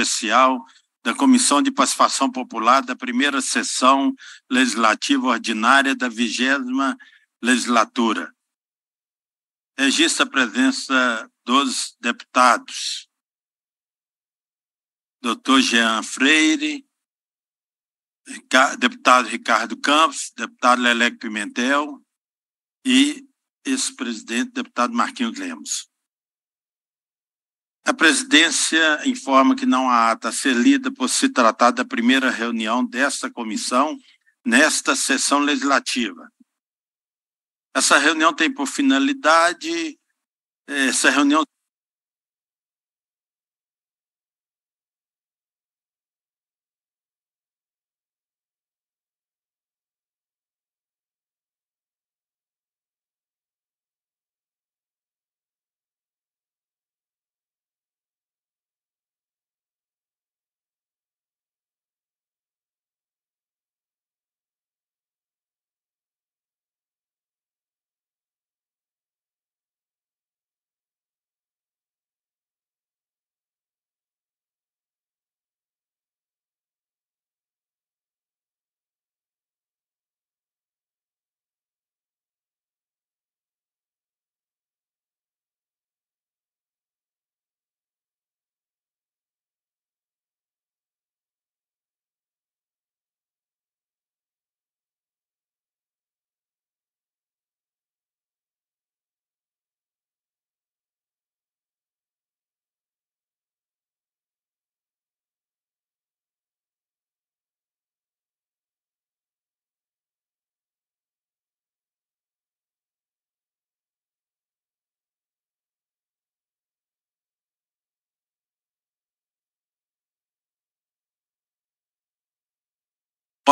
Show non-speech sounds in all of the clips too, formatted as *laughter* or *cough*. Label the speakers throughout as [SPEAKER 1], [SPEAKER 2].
[SPEAKER 1] especial da Comissão de Participação Popular da primeira sessão legislativa ordinária da vigésima legislatura. Registra a presença dos deputados. Doutor Jean Freire, deputado Ricardo Campos, deputado Leleco Pimentel e ex presidente deputado Marquinhos Lemos. A presidência informa que não há ata a ser lida por se tratar da primeira reunião desta comissão nesta sessão legislativa. Essa reunião tem por finalidade, eh, essa reunião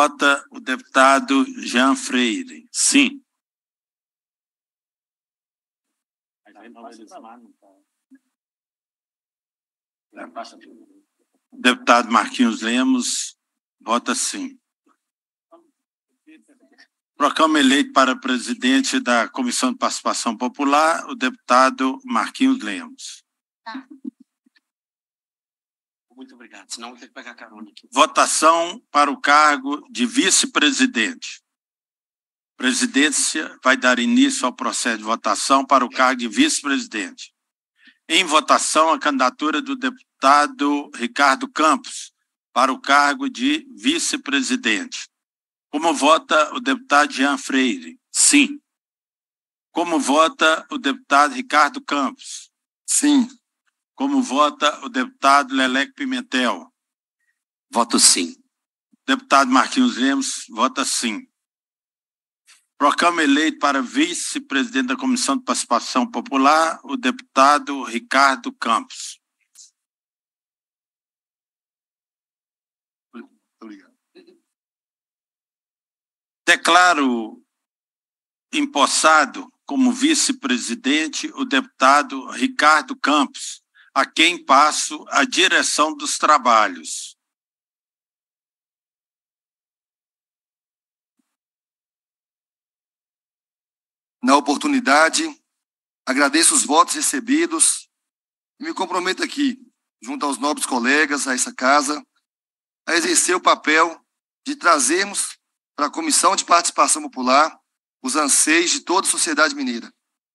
[SPEAKER 1] Vota o deputado Jean Freire. Sim. Deputado Marquinhos Lemos, vota sim. Proclama eleito para presidente da Comissão de Participação Popular o deputado Marquinhos Lemos. Tá.
[SPEAKER 2] Muito obrigado. Senão vou ter que pegar carona aqui.
[SPEAKER 1] Votação para o cargo de vice-presidente. Presidência vai dar início ao processo de votação para o cargo de vice-presidente. Em votação, a candidatura do deputado Ricardo Campos para o cargo de vice-presidente. Como vota o deputado Jean Freire? Sim. Como vota o deputado Ricardo Campos? Sim. Como vota o deputado Leleco Pimentel? Voto sim. Deputado Marquinhos Lemos, vota sim. Proclama eleito para vice-presidente da Comissão de Participação Popular o deputado Ricardo Campos. Obrigado. Declaro empossado como vice-presidente o deputado Ricardo Campos, a quem passo a direção dos
[SPEAKER 3] trabalhos. Na oportunidade, agradeço os votos recebidos e me comprometo aqui, junto aos nobres colegas, a essa casa, a exercer o papel de trazermos para a Comissão de Participação Popular os anseios de toda a sociedade mineira,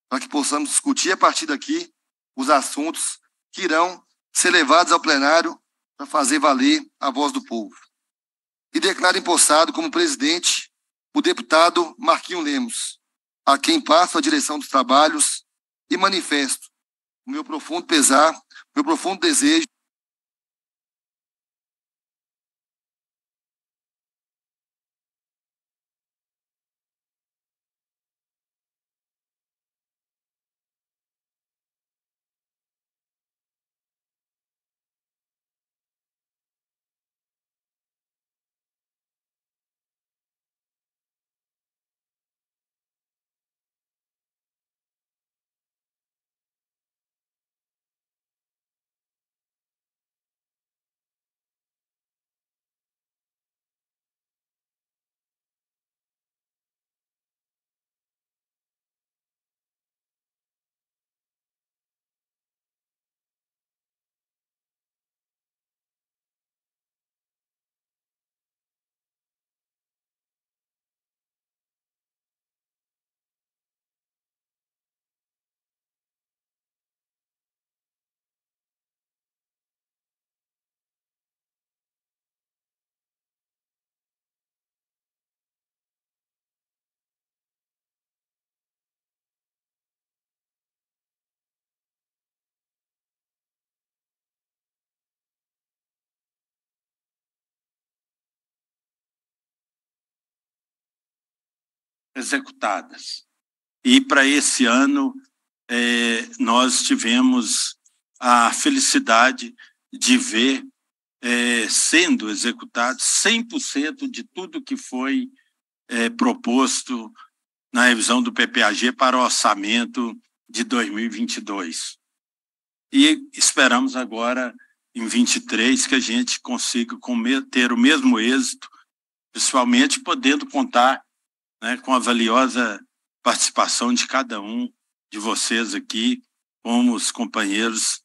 [SPEAKER 3] para que possamos discutir a partir daqui os assuntos que irão ser levados ao plenário para fazer valer a voz do povo. E declaro empossado como presidente o deputado Marquinhos Lemos, a quem passo a direção dos trabalhos e manifesto o meu profundo pesar, meu profundo desejo
[SPEAKER 1] executadas. E para esse ano, é, nós tivemos a felicidade de ver é, sendo executado 100% de tudo que foi é, proposto na revisão do PPAG para o orçamento de 2022. E esperamos agora, em 23, que a gente consiga ter o mesmo êxito, principalmente podendo contar né, com a valiosa participação de cada um de vocês aqui, como os companheiros,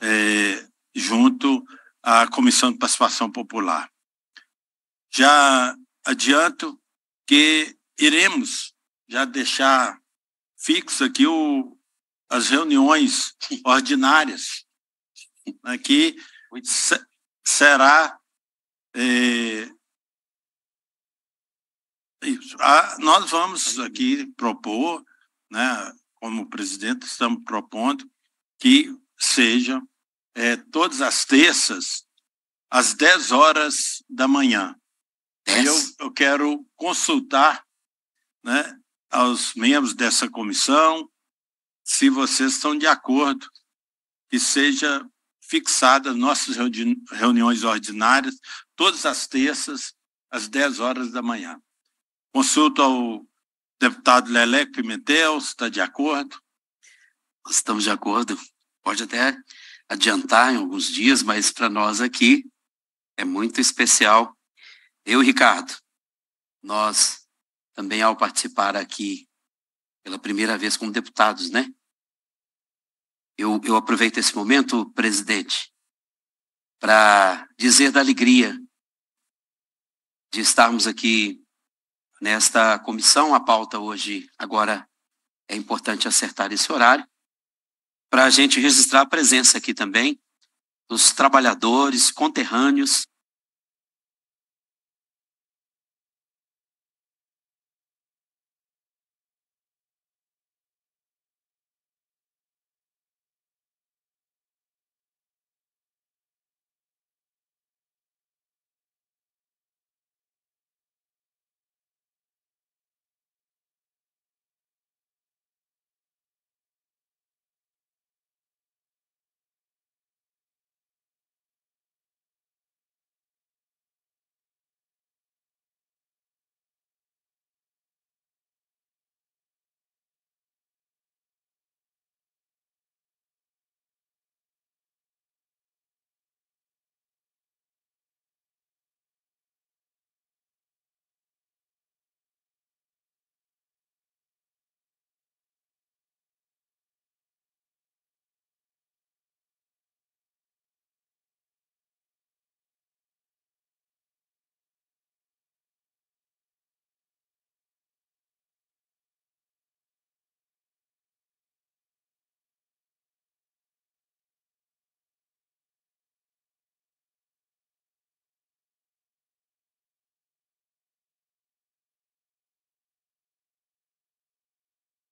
[SPEAKER 1] é, junto à Comissão de Participação Popular. Já adianto que iremos já deixar fixo aqui o, as reuniões *laughs* ordinárias, aqui né, será é, é isso. Ah, nós vamos aqui propor, né, como presidente, estamos propondo que seja é, todas as terças, às 10 horas da manhã. E eu, eu quero consultar né, aos membros dessa comissão se vocês estão de acordo que seja fixadas nossas reuni reuniões ordinárias, todas as terças, às 10 horas da manhã. Consulto ao deputado Leleco Pimentel, se está de acordo.
[SPEAKER 2] Nós estamos de acordo. Pode até adiantar em alguns dias, mas para nós aqui é muito especial. Eu, Ricardo, nós também ao participar aqui pela primeira vez como deputados, né? Eu, eu aproveito esse momento, presidente, para dizer da alegria de estarmos aqui nesta comissão. A pauta hoje, agora, é importante acertar esse horário, para a gente registrar a presença aqui também dos trabalhadores conterrâneos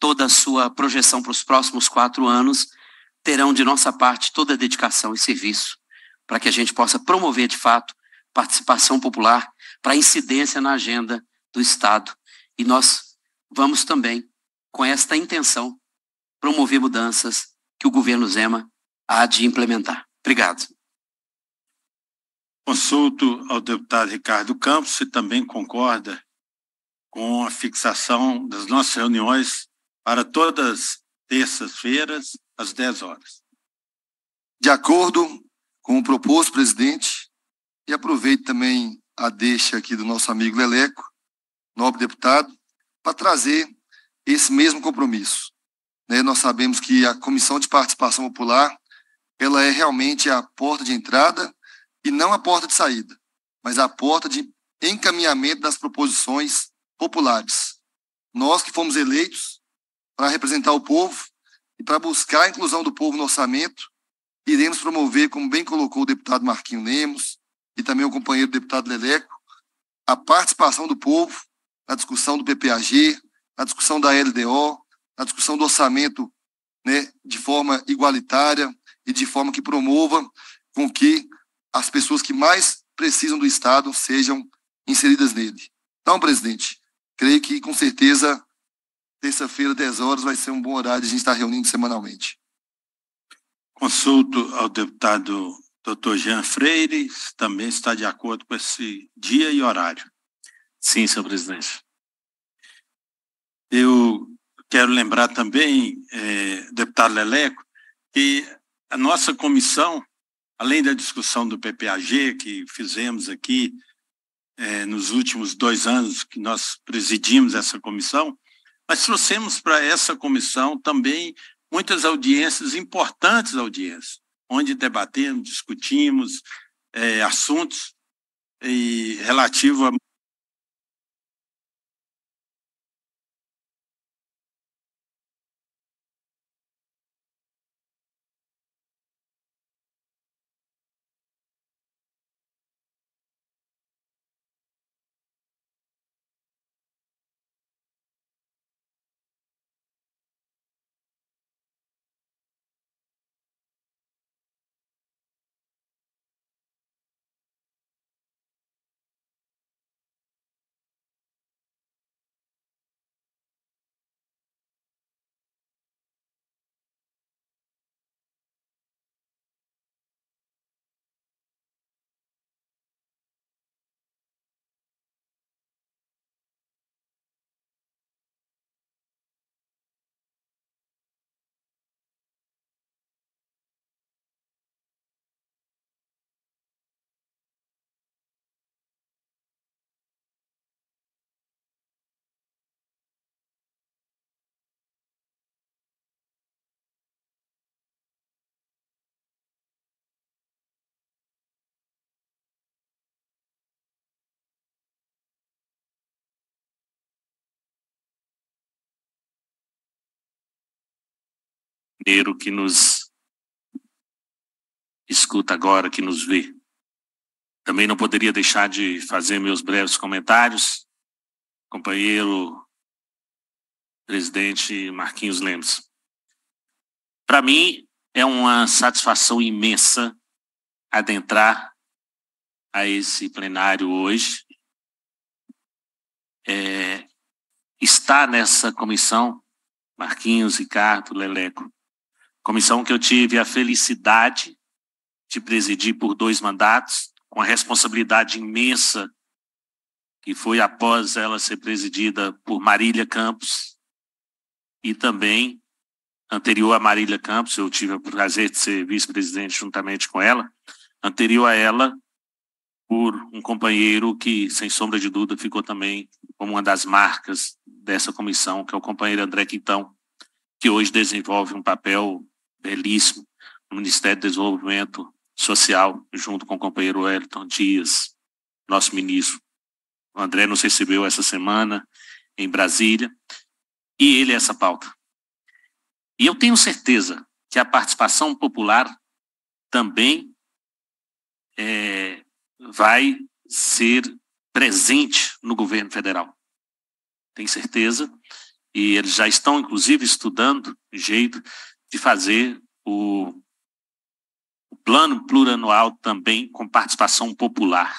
[SPEAKER 2] toda a sua projeção para os próximos quatro anos, terão de nossa parte toda a dedicação e serviço para que a gente possa promover, de fato, participação popular para incidência na agenda do Estado. E nós vamos também, com esta intenção, promover mudanças que o governo Zema há de implementar. Obrigado.
[SPEAKER 1] Consulto ao deputado Ricardo Campos se também concorda com a fixação das nossas reuniões para todas terças-feiras,
[SPEAKER 3] às 10 horas. De acordo com o proposto, presidente, e aproveito também a deixa aqui do nosso amigo Leleco, nobre deputado, para trazer esse mesmo compromisso. Né? Nós sabemos que a Comissão de Participação Popular ela é realmente a porta de entrada e não a porta de saída, mas a porta de encaminhamento das proposições populares. Nós que fomos eleitos para representar o povo e para buscar a inclusão do povo no orçamento. Iremos promover, como bem colocou o deputado Marquinho Lemos e também o companheiro deputado Leleco, a participação do povo na discussão do PPAG, na discussão da LDO, na discussão do orçamento né, de forma igualitária e de forma que promova com que as pessoas que mais precisam do Estado sejam inseridas nele. Então, presidente, creio que com certeza Terça-feira, 10 horas, vai ser um bom horário. A gente está reunindo semanalmente.
[SPEAKER 1] Consulto ao deputado Dr. Jean
[SPEAKER 3] Freire,
[SPEAKER 1] também está de acordo com esse dia e horário. Sim, senhor presidente. Eu quero lembrar também, eh, deputado Leleco, que a nossa comissão, além da discussão do PPAG que fizemos aqui eh, nos últimos dois anos que nós presidimos essa comissão, mas trouxemos para essa comissão também muitas audiências, importantes audiências, onde debatemos, discutimos é, assuntos e relativo a
[SPEAKER 4] que nos escuta agora, que nos vê. Também não poderia deixar de fazer meus breves comentários, companheiro presidente Marquinhos Lemos. Para mim é uma satisfação imensa adentrar a esse plenário hoje. É, está nessa comissão Marquinhos, Ricardo, Leleco, Comissão que eu tive a felicidade de presidir por dois mandatos, com a responsabilidade imensa que foi após ela ser presidida por Marília Campos e também anterior a Marília Campos, eu tive o prazer de ser vice-presidente juntamente com ela, anterior a ela, por um companheiro que, sem sombra de dúvida, ficou também como uma das marcas dessa comissão, que é o companheiro André Quintão, que hoje desenvolve um papel belíssimo, no Ministério do Desenvolvimento Social, junto com o companheiro Wellington Dias, nosso ministro. O André nos recebeu essa semana em Brasília, e ele é essa pauta. E eu tenho certeza que a participação popular também é, vai ser presente no governo federal. Tenho certeza. E eles já estão, inclusive, estudando jeito de fazer o, o plano plurianual também com participação popular.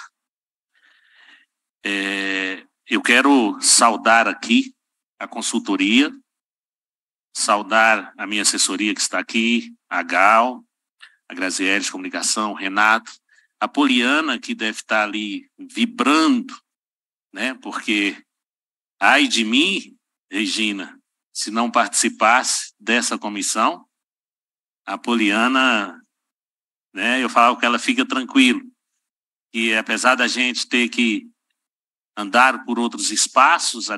[SPEAKER 4] É, eu quero saudar aqui a consultoria, saudar a minha assessoria que está aqui, a Gal, a Graziele de Comunicação, Renato, a Poliana, que deve estar ali vibrando, né? Porque ai de mim, Regina, se não participasse dessa comissão, a Poliana, né, eu falava que ela fica tranquilo, que apesar da gente ter que andar por outros espaços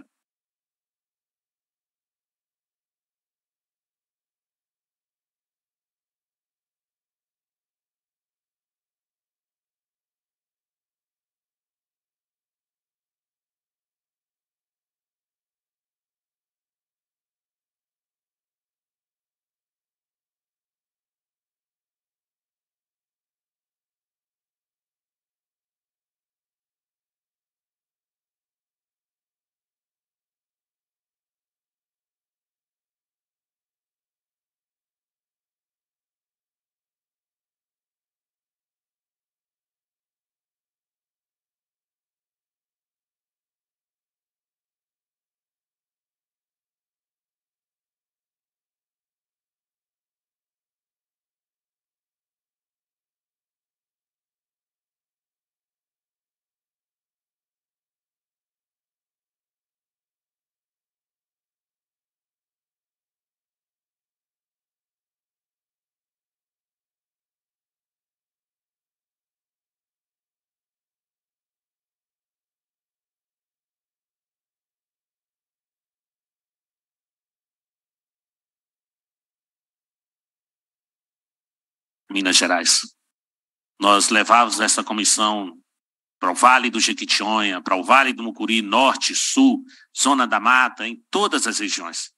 [SPEAKER 4] Minas Gerais. Nós levávamos essa comissão para o Vale do Jequitinhonha, para o Vale do Mucuri, Norte, Sul, Zona da Mata, em todas as regiões.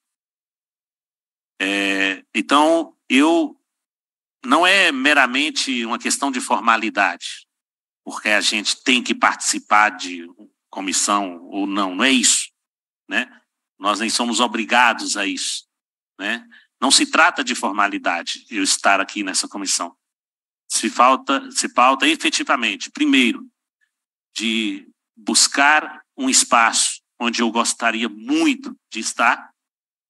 [SPEAKER 4] É, então, eu não é meramente uma questão de formalidade, porque a gente tem que participar de comissão ou não, não é isso, né? Nós nem somos obrigados a isso, né? Não se trata de formalidade eu estar aqui nessa comissão. Se, falta, se pauta efetivamente, primeiro, de buscar um espaço onde eu gostaria muito de estar,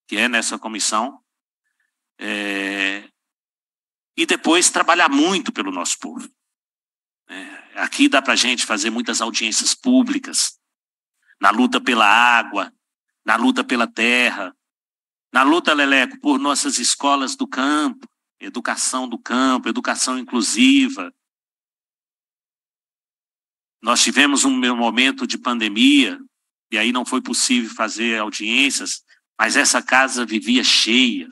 [SPEAKER 4] que é nessa comissão, é, e depois trabalhar muito pelo nosso povo. É, aqui dá para a gente fazer muitas audiências públicas, na luta pela água, na luta pela terra, na luta, Leleco, por nossas escolas do campo, educação do campo, educação inclusiva. Nós tivemos um momento de pandemia, e aí não foi possível fazer audiências, mas essa casa vivia cheia.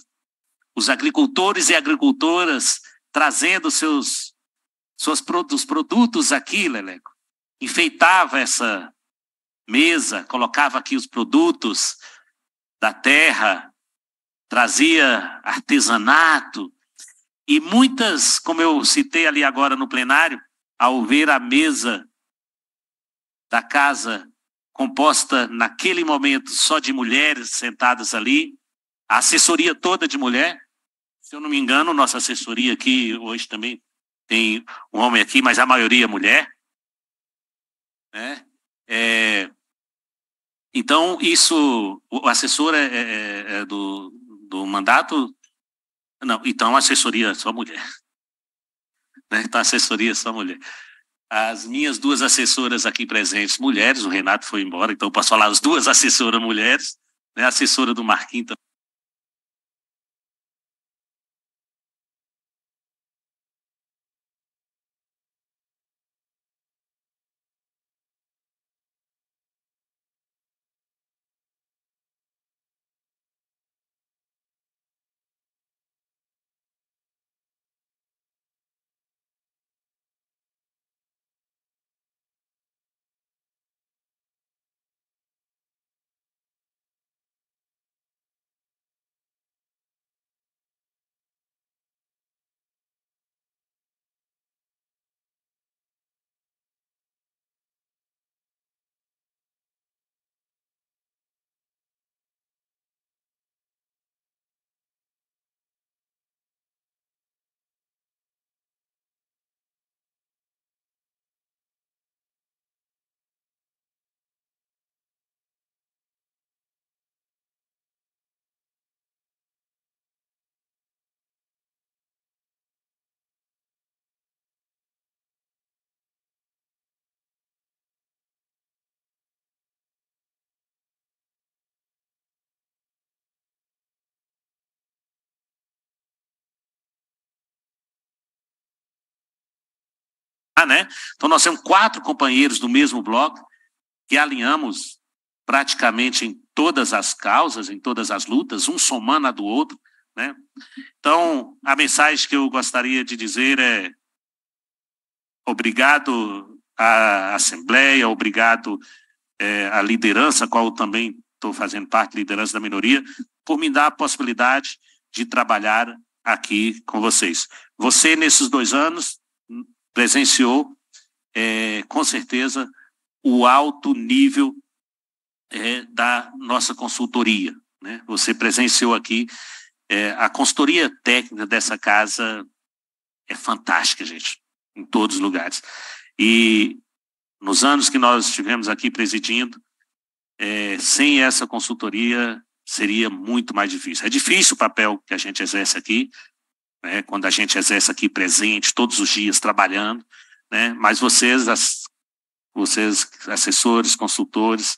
[SPEAKER 4] Os agricultores e agricultoras trazendo seus seus produtos, produtos aqui, Leleco. Enfeitava essa mesa, colocava aqui os produtos da terra, trazia artesanato e muitas, como eu citei ali agora no plenário, ao ver a mesa da casa composta naquele momento só de mulheres sentadas ali, a assessoria toda de mulher, se eu não me engano, nossa assessoria aqui hoje também tem um homem aqui, mas a maioria é mulher. Né? É, então, isso, o assessor é, é, é do, do mandato. Não, então assessoria só mulher. *laughs* Né? Então assessoria só mulher. As minhas duas assessoras aqui presentes, mulheres, o Renato foi embora, então posso falar as duas assessoras mulheres, né? a assessora do Marquinhos Ah, né? Então nós temos quatro companheiros do mesmo bloco que alinhamos praticamente em todas as causas, em todas as lutas, um somando a do outro, né? Então, a mensagem que eu gostaria de dizer é obrigado à Assembleia, obrigado é, à liderança, qual também estou fazendo parte, liderança da minoria, por me dar a possibilidade de trabalhar aqui com vocês. Você, nesses dois anos, presenciou, é, com certeza, o alto nível é, da nossa consultoria. Né? Você presenciou aqui. É, a consultoria técnica dessa casa é fantástica, gente, em todos os lugares. E nos anos que nós estivemos aqui presidindo, é, sem essa consultoria seria muito mais difícil. É difícil o papel que a gente exerce aqui, né? quando a gente exerce aqui presente, todos os dias trabalhando, né? mas vocês, as, vocês, assessores, consultores,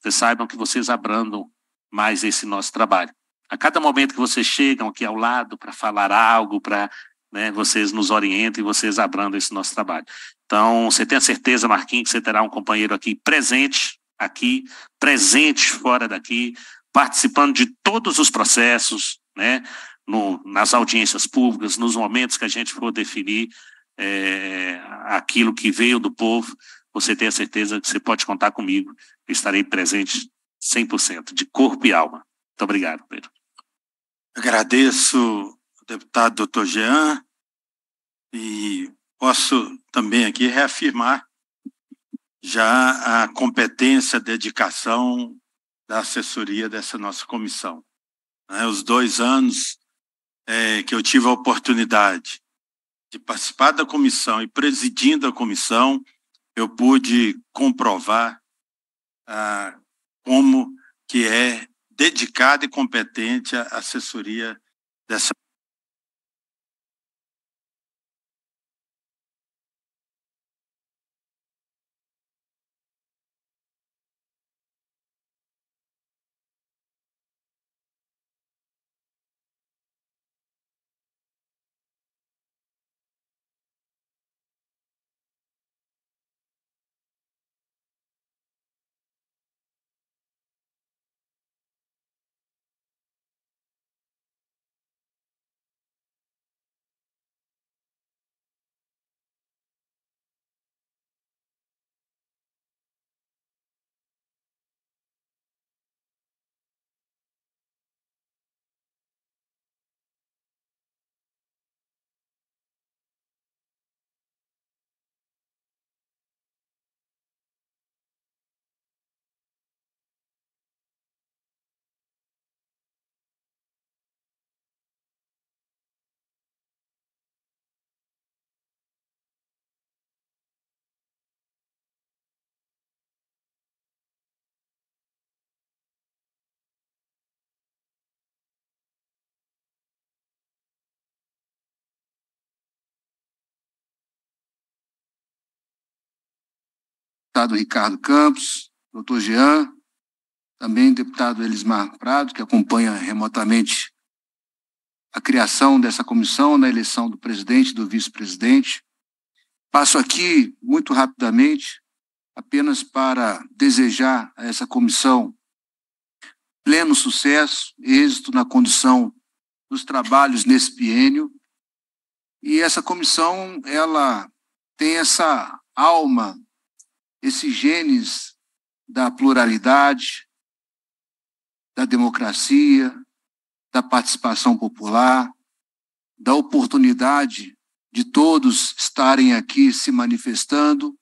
[SPEAKER 4] vocês saibam que vocês abrandam mais esse nosso trabalho. A cada momento que vocês chegam aqui ao lado para falar algo, para né, vocês nos orientam e vocês abrandam esse nosso trabalho. Então, você tenha certeza, Marquinhos, que você terá um companheiro aqui presente, aqui, presente fora daqui, participando de todos os processos, né, no, nas audiências públicas, nos momentos que a gente for definir é, aquilo que veio do povo, você tenha certeza que você pode contar comigo. Eu estarei presente 100%, de corpo e alma. Muito obrigado, Pedro. Agradeço deputado
[SPEAKER 1] doutor Jean e posso também aqui reafirmar já a competência, a dedicação da assessoria dessa nossa comissão. Né, os dois anos é, que eu tive a oportunidade de participar da comissão e presidindo a comissão, eu pude comprovar ah, como que é dedicada e competente a assessoria dessa
[SPEAKER 5] deputado Ricardo Campos, doutor Jean, também deputado Elismar Prado, que acompanha remotamente a criação dessa comissão na eleição do presidente e do vice-presidente. Passo aqui, muito rapidamente, apenas para desejar a essa comissão pleno sucesso, êxito na condução dos trabalhos nesse biênio. E essa comissão, ela tem essa alma esses genes da pluralidade, da democracia, da participação popular, da oportunidade de todos estarem aqui se manifestando,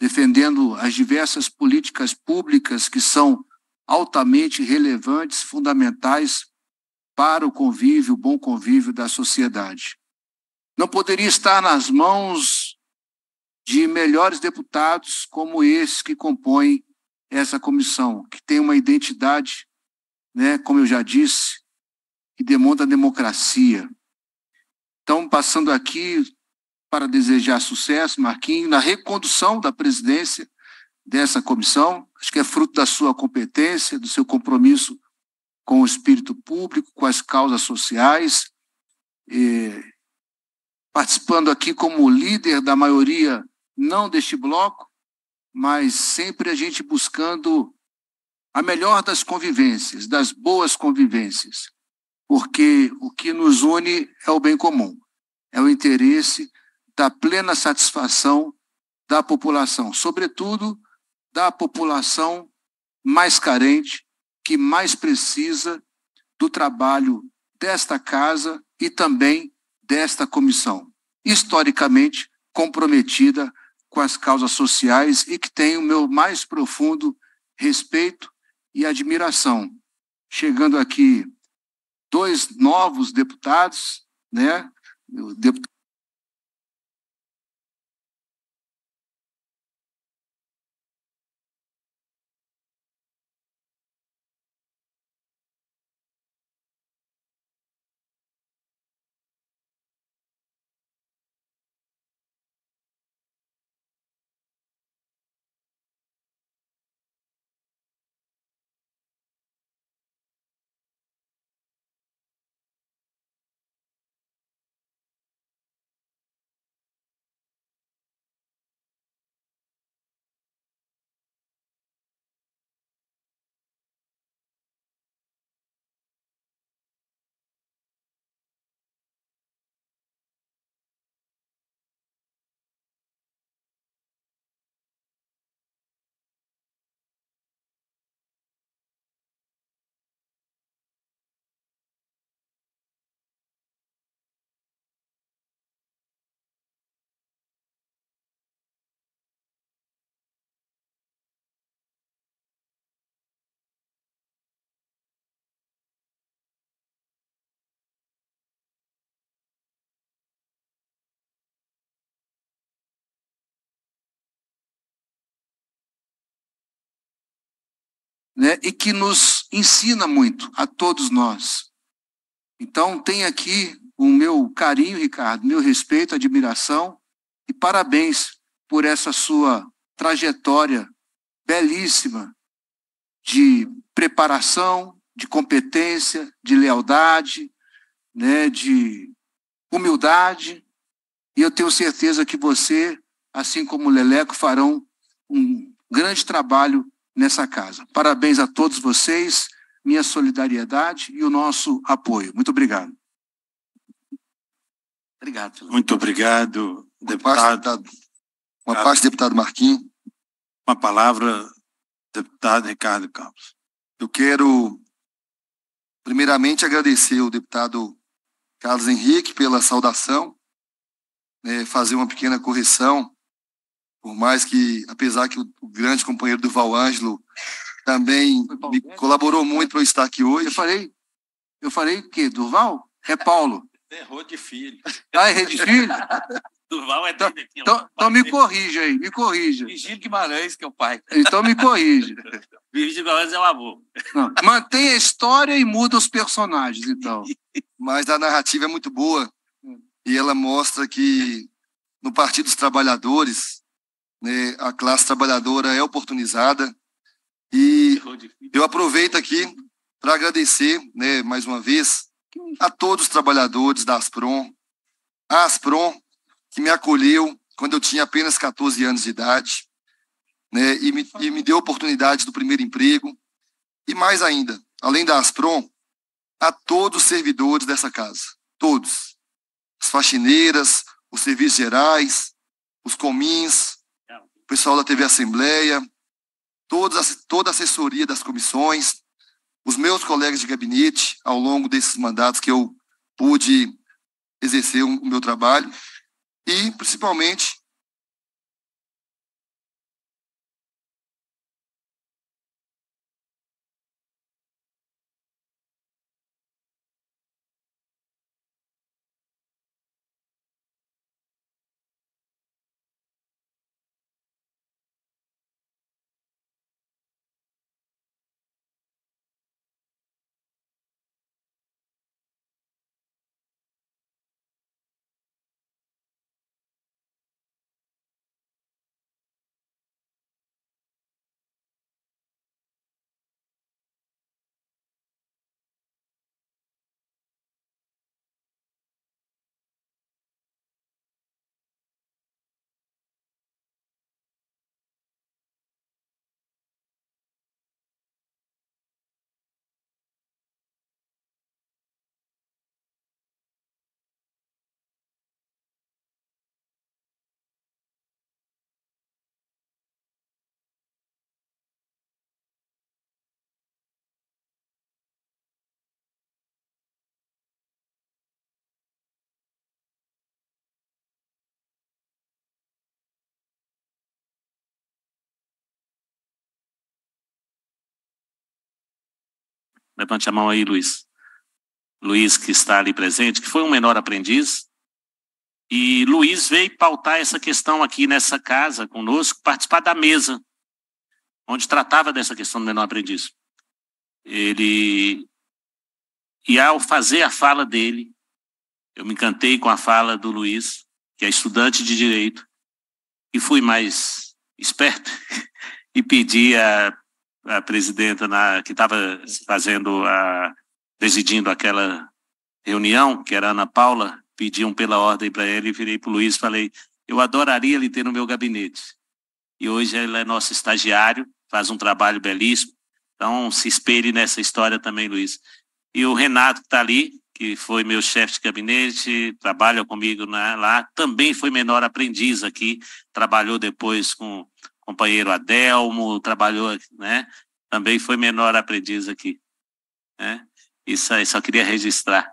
[SPEAKER 5] defendendo as diversas políticas públicas que são altamente relevantes, fundamentais para o convívio, o bom convívio da sociedade. Não poderia estar nas mãos de melhores deputados como esse que compõem essa comissão, que tem uma identidade, né, como eu já disse, que demonstra a democracia. Então, passando aqui para desejar sucesso, Marquinho, na recondução da presidência dessa comissão, acho que é fruto da sua competência, do seu compromisso com o espírito público, com as causas sociais, e, eh, participando aqui como líder da maioria não deste bloco, mas sempre a gente buscando a melhor das convivências, das boas convivências, porque o que nos une é o bem comum, é o interesse da plena satisfação da população, sobretudo da população mais carente, que mais precisa do trabalho desta casa e também desta comissão, historicamente comprometida com as causas sociais e que tem o meu mais profundo respeito e admiração. Chegando aqui dois novos deputados, né? O deputado né, e que nos ensina muito a todos nós. Então, tem aqui o meu carinho, Ricardo, meu respeito, admiração e parabéns por essa sua trajetória belíssima de preparação, de competência, de lealdade, né, de humildade. E eu tenho certeza que você, assim como o Leleco, farão um grande trabalho nessa casa. Parabéns a todos vocês, minha solidariedade e o nosso apoio. Muito obrigado. Obrigado. Muito obrigado, deputado. Uma parte, deputado, deputado
[SPEAKER 1] Marquinhos. Uma palavra, deputado Ricardo Campos.
[SPEAKER 3] Eu quero, primeiramente, agradecer ao deputado Carlos Henrique pela saudação, né, fazer uma pequena correção por mais que, apesar que o, grande companheiro do Val Ângelo também colaborou muito para eu estar aqui hoje. Eu falei, eu falei o quê? Durval? É Paulo.
[SPEAKER 1] Errou de filho.
[SPEAKER 5] Ah, errei de filho? *laughs* Durval é então, então, Então, me corrija aí, me corrija.
[SPEAKER 3] Virgílio Guimarães, que é o pai. Então me corrija. *laughs* Virgílio Guimarães é o avô.
[SPEAKER 5] Não, mantém a história e muda os personagens, então. *laughs*
[SPEAKER 3] Mas a narrativa é muito boa e ela mostra que no Partido dos Trabalhadores né, a classe trabalhadora é oportunizada. E eu aproveito aqui para agradecer, né, mais uma vez, a todos os trabalhadores da Asprom, a Asprom que me acolheu quando eu tinha apenas 14 anos de idade, né, e, me, e me deu oportunidade do primeiro emprego, e mais ainda, além da Asprom, a todos os servidores dessa casa, todos, as faxineiras, os serviços gerais, os comins, pessoal da TV Assembleia, toda, toda a assessoria das comissões, os meus colegas de gabinete ao longo desses mandatos que eu pude exercer o meu trabalho e, principalmente,
[SPEAKER 4] Levante a mão aí, Luiz. Luiz, que está ali presente, que foi um menor aprendiz. E Luiz veio pautar essa questão aqui nessa casa conosco, participar da mesa, onde tratava dessa questão do menor aprendiz. Ele. E ao fazer a fala dele, eu me encantei com a fala do Luiz, que é estudante de direito, e fui mais esperto *laughs* e pedi a a presidenta na, que estava fazendo a presidindo aquela reunião, que era Ana Paula, pediam pela ordem para ela e virei para o Luiz e falei: eu adoraria ele ter no meu gabinete. E hoje ele é nosso estagiário, faz um trabalho belíssimo. Então se espere nessa história também, Luiz. E o Renato que está ali, que foi meu chefe de gabinete, trabalha comigo na, né, lá, também foi menor aprendiz aqui, trabalhou depois com companheiro Adelmo, trabalhou, né? Também foi menor aprendiz aqui, né? Isso aí, só queria registrar.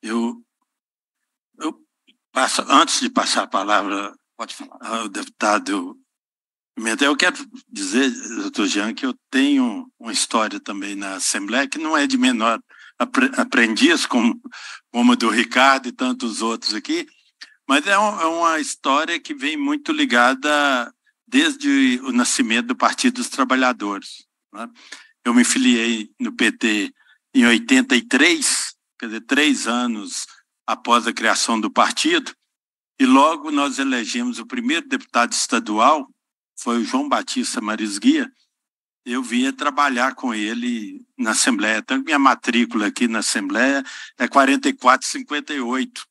[SPEAKER 2] Eu,
[SPEAKER 1] eu passo, antes de passar a palavra ao deputado Pimentel, eu quero dizer, doutor Jean, que eu tenho uma história também na Assembleia que não é de menor aprendiz, como, como a do Ricardo e tantos outros aqui, mas é, é uma história que vem muito ligada desde o nascimento do Partido dos Trabalhadores. Né? Eu me filiei no PT em 83, quer dizer, três anos após a criação do partido, e logo nós elegemos o primeiro deputado estadual, foi o João Batista Marisguia. Eu vinha trabalhar com ele na Assembleia. Então, minha matrícula aqui na Assembleia é 4458.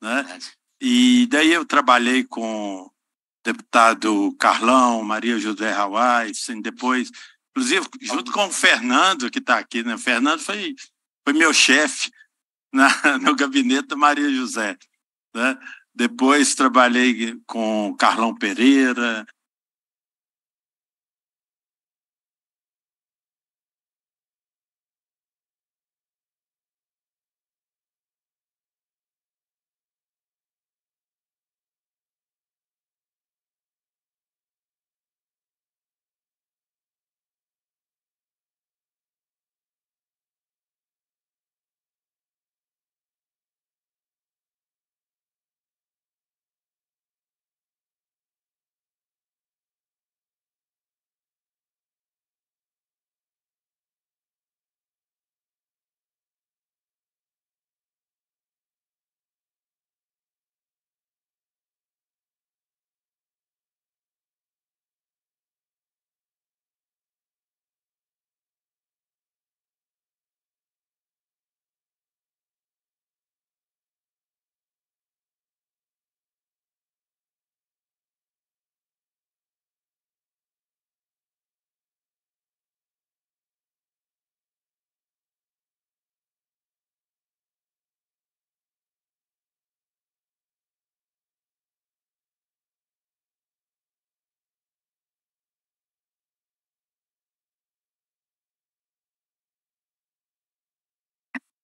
[SPEAKER 1] Né? E daí eu trabalhei com deputado Carlão, Maria José Rawai, assim, depois, inclusive junto com o Fernando, que está aqui, né? O Fernando foi, foi meu chefe *laughs* na, no gabinete da Maria José. Né? Depois trabalhei com Carlão Pereira,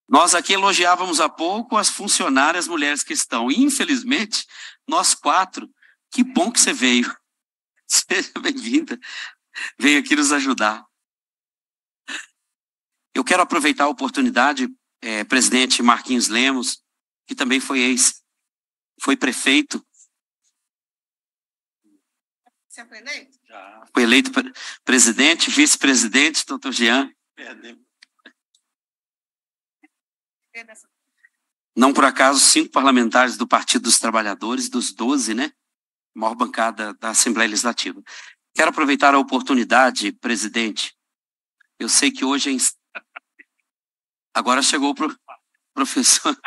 [SPEAKER 2] Nós aqui elogiávamos há pouco as funcionárias mulheres que estão. Infelizmente, nós quatro, que bom que você veio. *laughs* Seja bem-vinda. veio aqui nos ajudar. Eu quero aproveitar a oportunidade, é, presidente Marquinhos Lemos, que também foi ex, foi prefeito.
[SPEAKER 6] Você é foi eleito?
[SPEAKER 2] Já. Foi eleito pre presidente, vice-presidente, doutor Jean. Perdeu. Não por acaso, cinco parlamentares do Partido dos Trabalhadores, dos 12, né? maior bancada da Assembleia Legislativa. Quero aproveitar a oportunidade, presidente. Eu sei que hoje é. *laughs* Agora chegou o pro... professor. *laughs*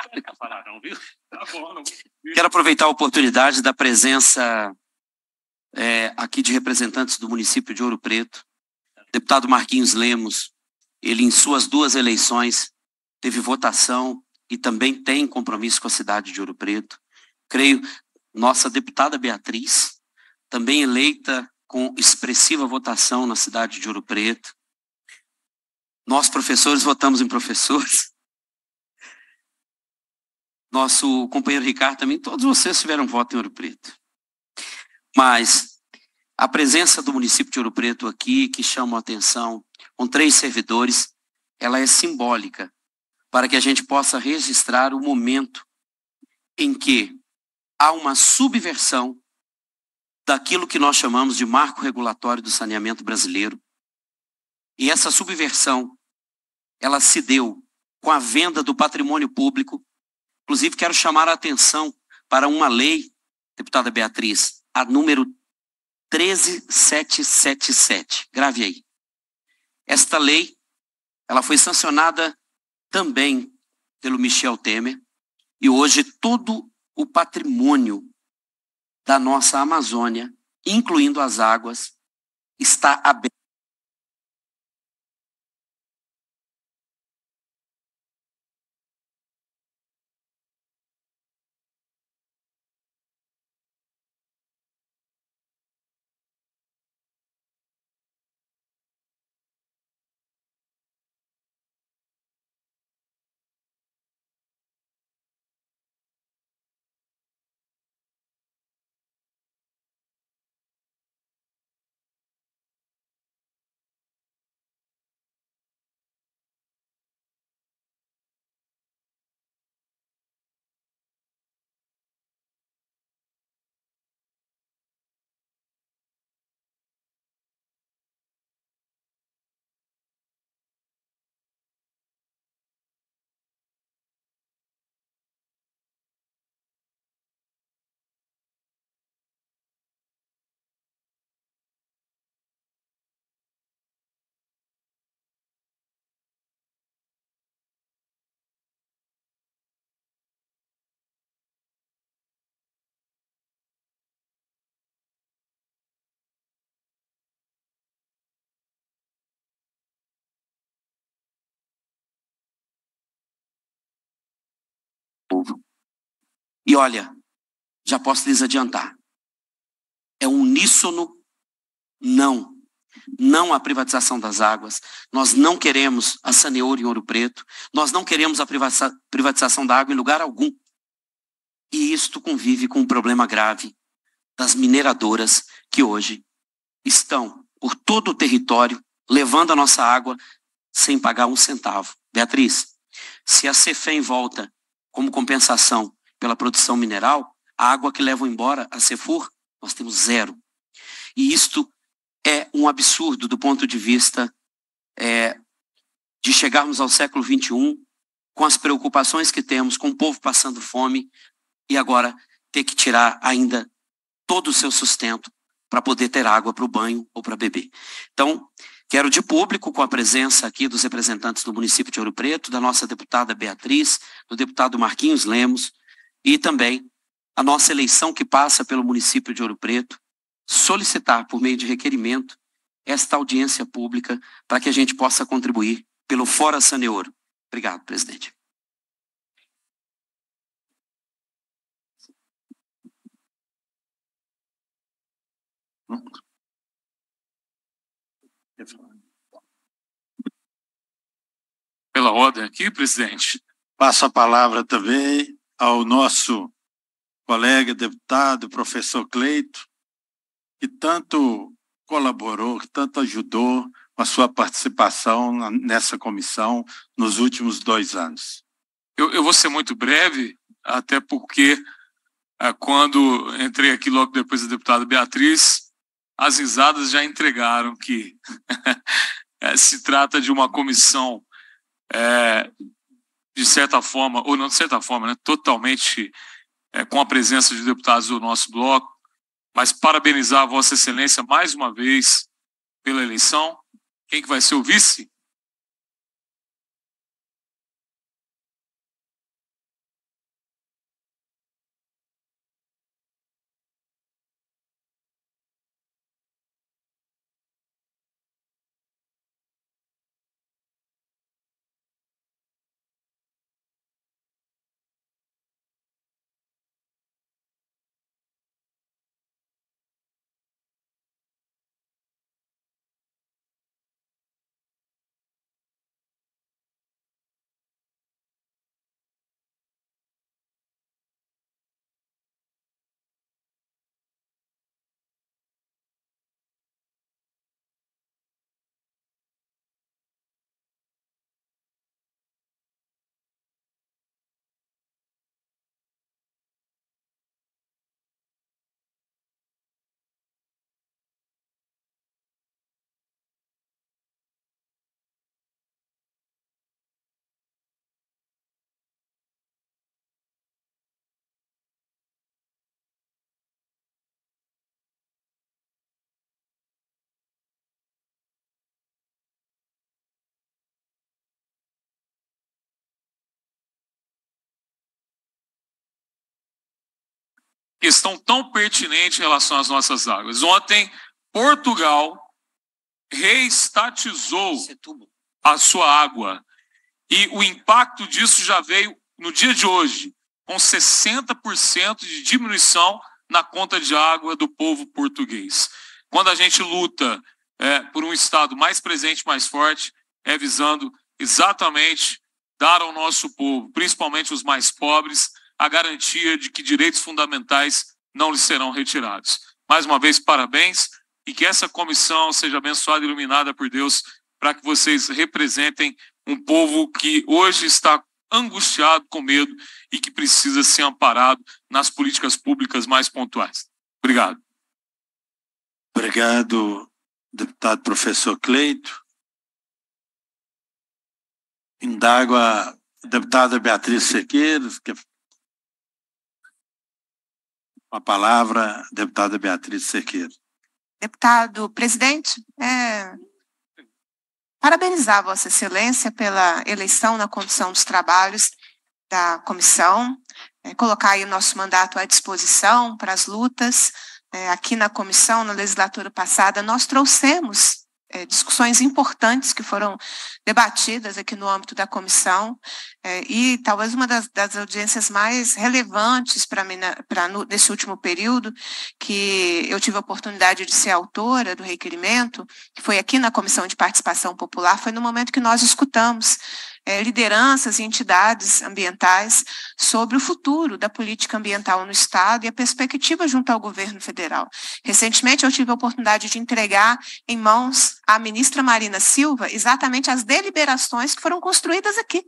[SPEAKER 2] Tá Quero aproveitar a oportunidade da presença é, aqui de representantes do município de Ouro Preto, deputado Marquinhos Lemos. Ele, em suas duas eleições, teve votação e também tem compromisso com a cidade de Ouro Preto. Creio, nossa deputada Beatriz, também eleita com expressiva votação na cidade de Ouro Preto. Nós, professores, votamos em professores. Nosso companheiro Ricardo também, todos vocês tiveram voto em Ouro Preto. Mas a presença do município de Ouro Preto aqui, que chama a atenção, com três servidores, ela é simbólica para que a gente possa registrar o momento em que há uma subversão daquilo que nós chamamos de marco regulatório do saneamento brasileiro. E essa subversão, ela se deu com a venda do patrimônio público. Inclusive, quero chamar a atenção para uma lei, deputada Beatriz, a número 13777. Grave aí. Esta lei, ela foi sancionada também pelo Michel Temer, e hoje todo o patrimônio da nossa Amazônia, incluindo as águas, está aberto E olha, já posso lhes adiantar. É uníssono não. Não à privatização das águas. Nós não queremos a saneoura em Ouro Preto. Nós não queremos a privatização da água em lugar algum. E isto convive com um problema grave das mineradoras que hoje estão por todo o território levando a nossa água sem pagar um centavo. Beatriz, se a Cefem volta como compensação pela produção mineral, a água que levam embora a Cefor, nós temos zero. E isto é um absurdo do ponto de vista é, de chegarmos ao século XXI com as preocupações que temos, com o povo passando fome e agora ter que tirar ainda todo o seu sustento para poder ter água para o banho ou para beber. Então, quero de público, com a presença aqui dos representantes do município de Ouro Preto, da nossa deputada Beatriz, do deputado Marquinhos Lemos, e também a nossa eleição que passa pelo município de Ouro Preto, solicitar por meio de requerimento esta audiência pública para que a gente possa contribuir pelo Fora Saneouro. Obrigado, presidente.
[SPEAKER 7] Pela ordem aqui, presidente.
[SPEAKER 1] Passo a palavra também ao nosso colega deputado, professor Cleito, que tanto colaborou, que tanto ajudou com a sua participação nessa comissão nos últimos dois anos.
[SPEAKER 7] Eu, eu vou ser muito breve, até porque ah, quando entrei aqui logo depois da deputada Beatriz, as risadas já entregaram que *laughs* se trata de uma comissão é, de certa forma, ou não de certa forma, né, totalmente é, com a presença de deputados do nosso bloco, mas parabenizar a Vossa Excelência mais uma vez pela eleição. Quem que vai ser o vice? questão tão pertinente em relação às nossas águas. Ontem, Portugal reestatizou é a sua água. E o impacto disso já veio no dia de hoje, com 60% de diminuição na conta de água do povo português. Quando a gente luta é, por um Estado mais presente, mais forte, é visando exatamente dar ao nosso povo, principalmente os mais pobres, a garantia de que direitos fundamentais não lhe serão retirados. Mais uma vez, parabéns e que essa comissão seja abençoada e iluminada por Deus para que vocês representem um povo que hoje está angustiado, com medo e que precisa ser amparado nas políticas públicas mais pontuais. Obrigado.
[SPEAKER 1] Obrigado, deputado professor Cleito. Indago a deputada Beatriz Sequeiros, que a palavra deputada Beatriz Cerqueira.
[SPEAKER 6] Deputado presidente, é, parabenizar Vossa Excelência pela eleição na condução dos trabalhos da comissão, é, colocar aí o nosso mandato à disposição para as lutas. É, aqui na comissão, na legislatura passada, nós trouxemos é, discussões importantes que foram debatidas aqui no âmbito da comissão é, e talvez uma das, das audiências mais relevantes para mim pra, no, nesse último período, que eu tive a oportunidade de ser autora do requerimento, que foi aqui na Comissão de Participação Popular, foi no momento que nós escutamos é, lideranças e entidades ambientais sobre o futuro da política ambiental no Estado e a perspectiva junto ao governo federal. Recentemente, eu tive a oportunidade de entregar em mãos à ministra Marina Silva exatamente as deliberações que foram construídas aqui,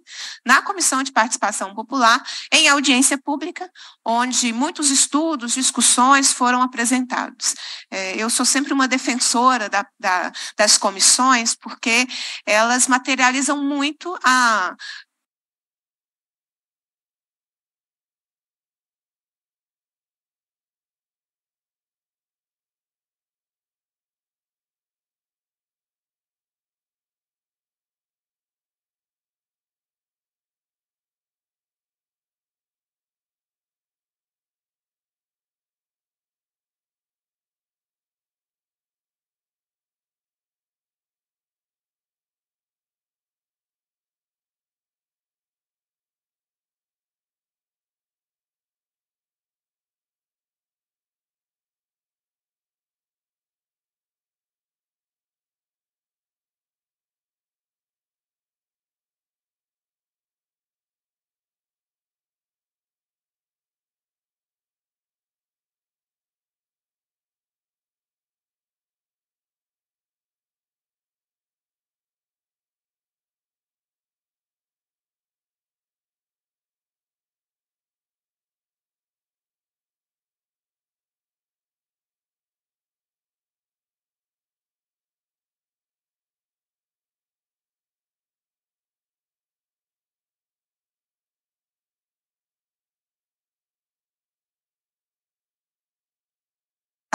[SPEAKER 6] na Comissão de Participação Popular, em audiência pública, onde muitos estudos, discussões foram apresentados. É, eu sou sempre uma defensora da, da, das comissões, porque elas materializam muito a,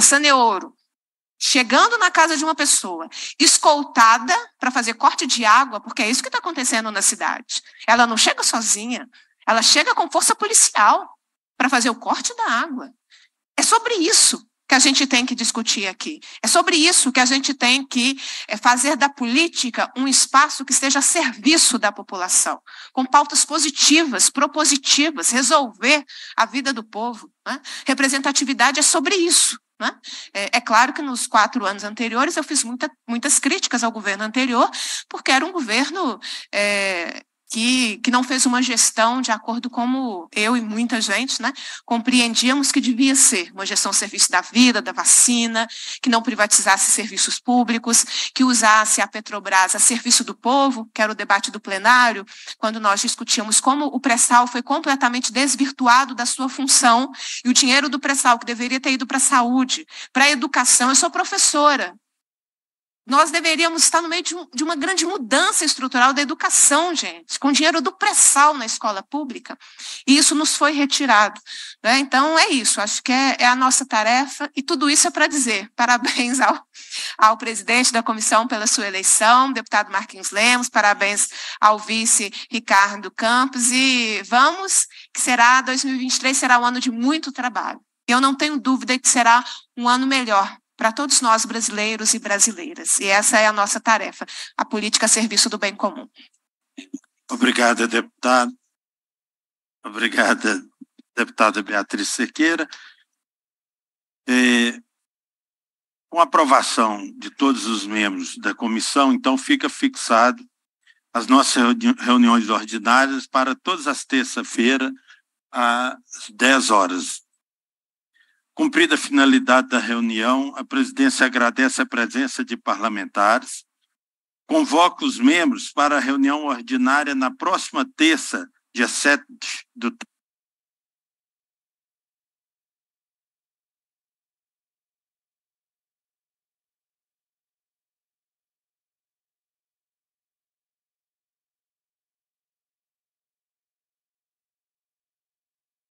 [SPEAKER 6] passando é ouro, chegando na casa de uma pessoa, escoltada para fazer corte de água, porque é isso que está acontecendo na cidade. Ela não chega sozinha, ela chega com força policial para fazer o corte da água. É sobre isso que a gente tem que discutir aqui. É sobre isso que a gente tem que é, fazer da política um espaço que esteja a serviço da população, com pautas positivas, propositivas, resolver a vida do povo. Né? Representatividade é sobre isso. Né? É, é, claro que nos quatro anos anteriores eu fiz muita, muitas críticas ao governo anterior, porque era um governo é, que, que não fez uma gestão de acordo como eu e muita gente né, compreendíamos que devia ser, uma gestão serviço da vida, da vacina, que não privatizasse serviços públicos, que usasse a Petrobras a serviço do povo, que era o debate do plenário, quando nós discutíamos como o pré-sal foi completamente desvirtuado da sua função e o dinheiro do pré-sal que deveria ter ido para a saúde, para a educação. Eu sou professora, nós deveríamos estar no meio de, uma grande mudança estrutural da educação, gente, com dinheiro do pré-sal na escola pública, e isso nos foi retirado. Né? Então, é isso, acho que é, é, a nossa tarefa, e tudo isso é para dizer *laughs* parabéns ao, ao presidente da comissão pela sua eleição, deputado Marquinhos Lemos, parabéns ao vice Ricardo Campos, e vamos, que será 2023 será um ano de muito trabalho. Eu não tenho dúvida que será um ano melhor para todos nós brasileiros e brasileiras. E essa é a nossa tarefa, a política a serviço do bem comum.
[SPEAKER 1] Obrigada, deputado. Obrigada, deputada Beatriz Sequeira. com aprovação de todos os membros da comissão, então fica fixado as nossas reuniões ordinárias para todas as terça-feira às 10 horas. Cumprida a finalidade da reunião, a presidência agradece a presença de parlamentares, convoca os membros para a reunião ordinária na próxima terça, dia 7
[SPEAKER 3] do